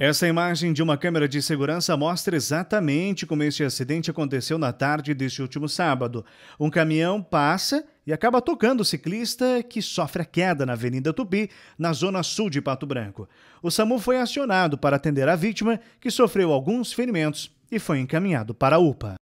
Essa imagem de uma câmera de segurança mostra exatamente como este acidente aconteceu na tarde deste último sábado. Um caminhão passa e acaba tocando o ciclista que sofre a queda na Avenida Tupi, na zona sul de Pato Branco. O SAMU foi acionado para atender a vítima, que sofreu alguns ferimentos e foi encaminhado para a UPA.